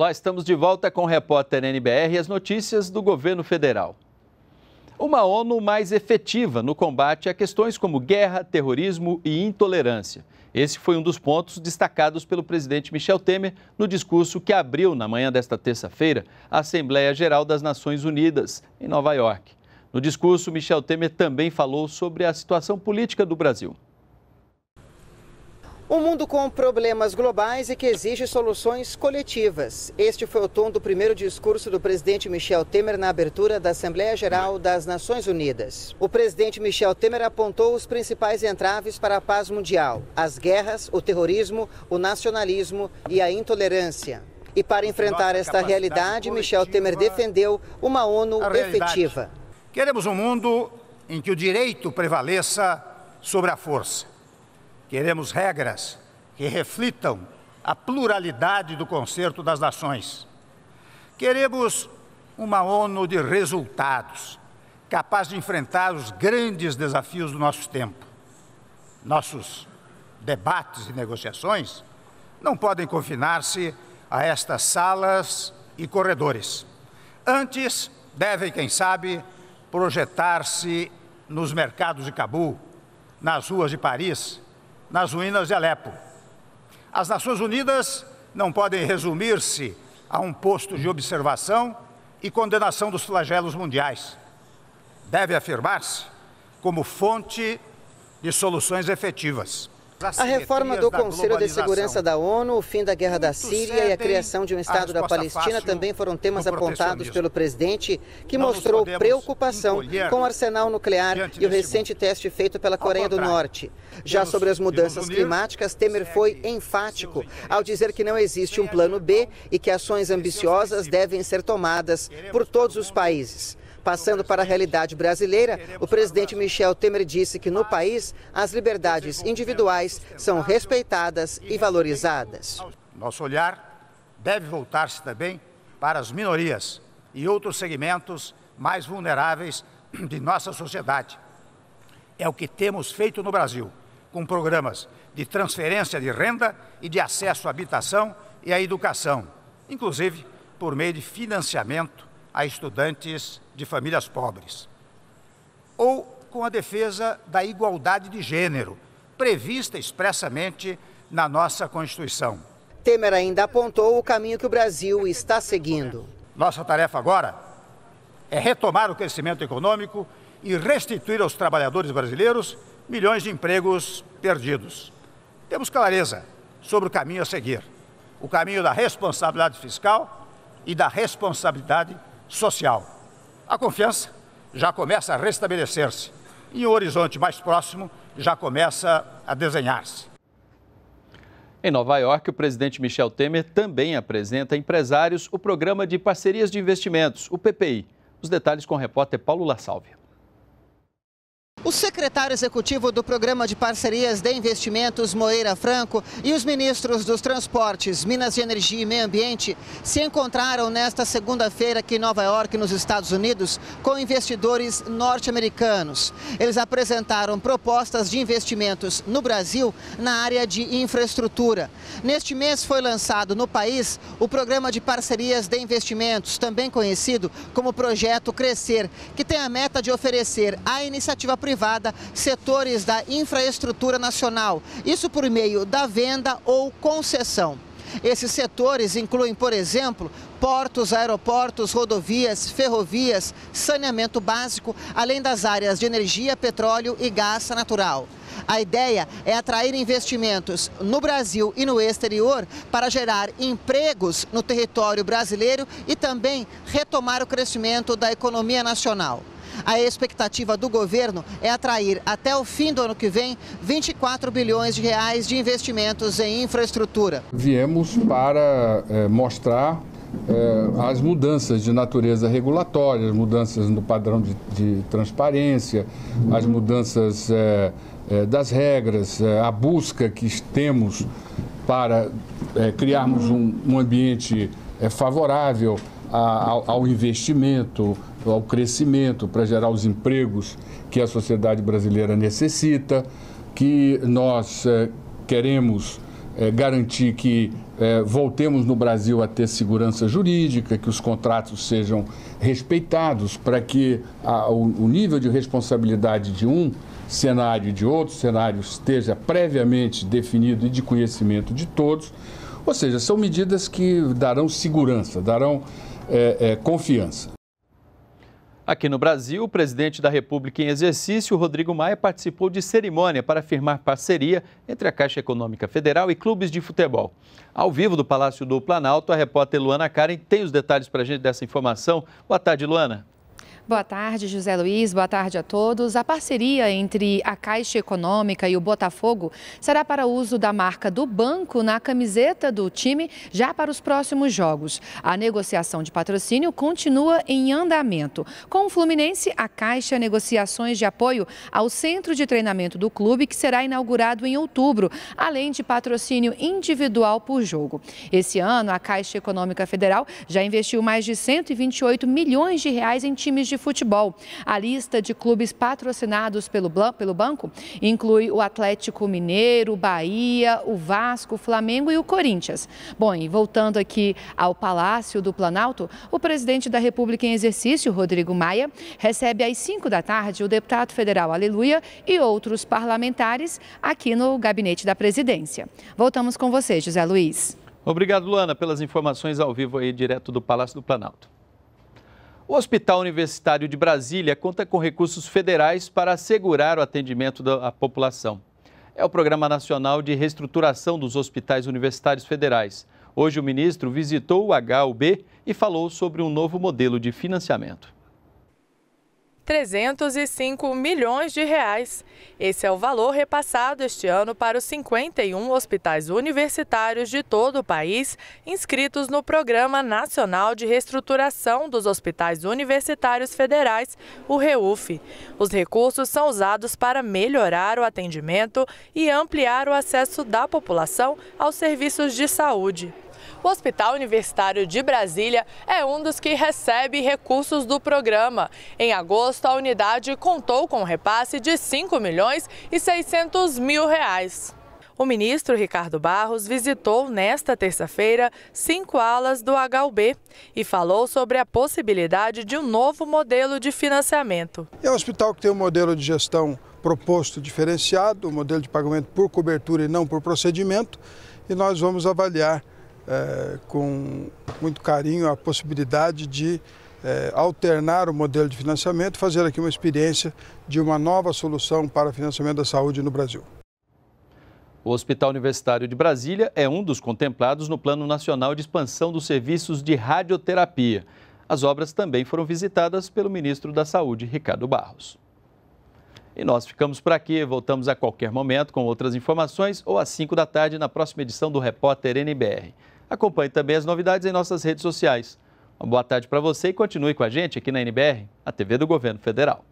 Olá, estamos de volta com o repórter NBR e as notícias do governo federal. Uma ONU mais efetiva no combate a questões como guerra, terrorismo e intolerância. Esse foi um dos pontos destacados pelo presidente Michel Temer no discurso que abriu na manhã desta terça-feira a Assembleia Geral das Nações Unidas, em Nova York. No discurso, Michel Temer também falou sobre a situação política do Brasil. Um mundo com problemas globais e que exige soluções coletivas. Este foi o tom do primeiro discurso do presidente Michel Temer na abertura da Assembleia Geral das Nações Unidas. O presidente Michel Temer apontou os principais entraves para a paz mundial: as guerras, o terrorismo, o nacionalismo e a intolerância. E para enfrentar esta realidade, Michel Temer defendeu uma ONU efetiva. Queremos um mundo em que o direito prevaleça sobre a força Queremos regras que reflitam a pluralidade do concerto das nações. Queremos uma ONU de resultados, capaz de enfrentar os grandes desafios do nosso tempo. Nossos debates e negociações não podem confinar-se a estas salas e corredores. Antes, devem, quem sabe, projetar-se nos mercados de Cabul, nas ruas de Paris, nas ruínas de Alepo. As Nações Unidas não podem resumir-se a um posto de observação e condenação dos flagelos mundiais. Deve afirmar-se como fonte de soluções efetivas. A reforma do Conselho de Segurança da ONU, o fim da guerra da Síria e a criação de um Estado da Palestina também foram temas apontados pelo presidente, que mostrou preocupação com o arsenal nuclear e o recente teste feito pela Coreia do Norte. Já sobre as mudanças climáticas, Temer foi enfático ao dizer que não existe um plano B e que ações ambiciosas devem ser tomadas por todos os países. Passando para a realidade brasileira, o presidente Michel Temer disse que no país as liberdades individuais são respeitadas e valorizadas. Nosso olhar deve voltar-se também para as minorias e outros segmentos mais vulneráveis de nossa sociedade. É o que temos feito no Brasil, com programas de transferência de renda e de acesso à habitação e à educação, inclusive por meio de financiamento a estudantes de famílias pobres. Ou com a defesa da igualdade de gênero, prevista expressamente na nossa Constituição. Temer ainda apontou o caminho que o Brasil está seguindo. Nossa tarefa agora é retomar o crescimento econômico e restituir aos trabalhadores brasileiros milhões de empregos perdidos. Temos clareza sobre o caminho a seguir: o caminho da responsabilidade fiscal e da responsabilidade social a confiança já começa a restabelecer-se e o horizonte mais próximo já começa a desenhar-se. Em Nova York, o presidente Michel Temer também apresenta a empresários o programa de parcerias de investimentos, o PPI. Os detalhes com o repórter Paulo La Salve. O secretário executivo do Programa de Parcerias de Investimentos, Moeira Franco, e os ministros dos Transportes, Minas e Energia e Meio Ambiente se encontraram nesta segunda-feira aqui em Nova York, nos Estados Unidos, com investidores norte-americanos. Eles apresentaram propostas de investimentos no Brasil na área de infraestrutura. Neste mês foi lançado no país o Programa de Parcerias de Investimentos, também conhecido como Projeto Crescer, que tem a meta de oferecer à iniciativa privada privada setores da infraestrutura nacional, isso por meio da venda ou concessão. Esses setores incluem, por exemplo, portos, aeroportos, rodovias, ferrovias, saneamento básico, além das áreas de energia, petróleo e gás natural. A ideia é atrair investimentos no Brasil e no exterior para gerar empregos no território brasileiro e também retomar o crescimento da economia nacional. A expectativa do governo é atrair até o fim do ano que vem 24 bilhões de reais de investimentos em infraestrutura. Viemos para é, mostrar eh, as mudanças de natureza regulatória, as mudanças no padrão de, de transparência, as mudanças é, é, das regras, é, a busca que temos para criarmos um, um ambiente favorável ao, ao investimento, ao crescimento, para gerar os empregos que a sociedade brasileira necessita, que nós é, queremos é, garantir que é, voltemos no Brasil a ter segurança jurídica, que os contratos sejam respeitados, para que a, o, o nível de responsabilidade de um cenário e de outro cenário esteja previamente definido e de conhecimento de todos. Ou seja, são medidas que darão segurança, darão é, é, confiança. Aqui no Brasil, o presidente da República em exercício, Rodrigo Maia, participou de cerimônia para firmar parceria entre a Caixa Econômica Federal e clubes de futebol. Ao vivo do Palácio do Planalto, a repórter Luana Karen tem os detalhes para a gente dessa informação. Boa tarde, Luana. Boa tarde, José Luiz. Boa tarde a todos. A parceria entre a Caixa Econômica e o Botafogo será para uso da marca do banco na camiseta do time já para os próximos jogos. A negociação de patrocínio continua em andamento. Com o Fluminense, a Caixa negociações de apoio ao centro de treinamento do clube, que será inaugurado em outubro, além de patrocínio individual por jogo. Esse ano, a Caixa Econômica Federal já investiu mais de 128 milhões de reais em times de futebol. A lista de clubes patrocinados pelo, pelo banco inclui o Atlético Mineiro, o Bahia, o Vasco, o Flamengo e o Corinthians. Bom, e voltando aqui ao Palácio do Planalto, o presidente da República em exercício, Rodrigo Maia, recebe às 5 da tarde o deputado federal Aleluia e outros parlamentares aqui no gabinete da presidência. Voltamos com você, José Luiz. Obrigado, Luana, pelas informações ao vivo aí direto do Palácio do Planalto. O Hospital Universitário de Brasília conta com recursos federais para assegurar o atendimento da população. É o Programa Nacional de Reestruturação dos Hospitais Universitários Federais. Hoje, o ministro visitou o HUB e falou sobre um novo modelo de financiamento. 305 milhões de reais. Esse é o valor repassado este ano para os 51 hospitais universitários de todo o país inscritos no Programa Nacional de Reestruturação dos Hospitais Universitários Federais, o REUF. Os recursos são usados para melhorar o atendimento e ampliar o acesso da população aos serviços de saúde. O Hospital Universitário de Brasília é um dos que recebe recursos do programa. Em agosto, a unidade contou com um repasse de 5 milhões e 600 mil reais. O ministro Ricardo Barros visitou nesta terça-feira cinco alas do HUB e falou sobre a possibilidade de um novo modelo de financiamento. É um hospital que tem um modelo de gestão proposto diferenciado, um modelo de pagamento por cobertura e não por procedimento, e nós vamos avaliar é, com muito carinho a possibilidade de é, alternar o modelo de financiamento, fazer aqui uma experiência de uma nova solução para financiamento da saúde no Brasil. O Hospital Universitário de Brasília é um dos contemplados no Plano Nacional de Expansão dos Serviços de Radioterapia. As obras também foram visitadas pelo ministro da Saúde, Ricardo Barros. E nós ficamos por aqui, voltamos a qualquer momento com outras informações ou às 5 da tarde na próxima edição do Repórter NBR. Acompanhe também as novidades em nossas redes sociais. Uma boa tarde para você e continue com a gente aqui na NBR, a TV do Governo Federal.